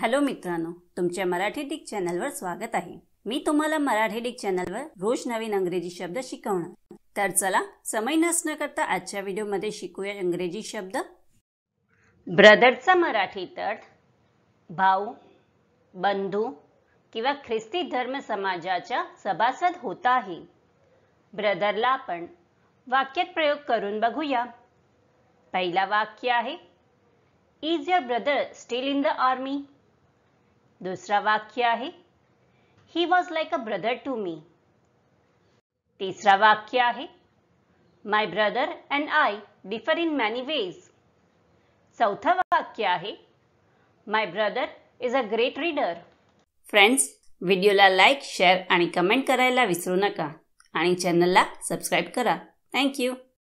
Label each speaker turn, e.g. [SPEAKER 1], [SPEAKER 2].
[SPEAKER 1] hello मित्रांनो तुमच्या Marathi Dick चॅनलवर स्वागत आहे मी तुम्हाला मराठी डिक चॅनलवर रोज नवीन अंग्रेजी शब्द शिकवणार तर चला समय नसणं करता आजच्या व्हिडिओमध्ये शिकूया इंग्रजी शब्द ब्रदरचा मराठी अर्थ भाऊ बंधू किंवा ख्रिस्ती धर्म समाजाच्या सभासद होताही ब्रदरला आपण वाक्यात प्रयोग करून बघूया पहिला वाक्य आहे is your brother still in the army दुसरा वाक्य आहे he was like a brother to me तिसरा वाक्य आहे my brother and I differ in many ways चौथं वाक्य आहे my brother is a great reader friends व्हिडिओला लाईक शेअर आणि कमेंट करायला विसरू नका आणि चॅनलला सबस्क्राईब करा थँक्यू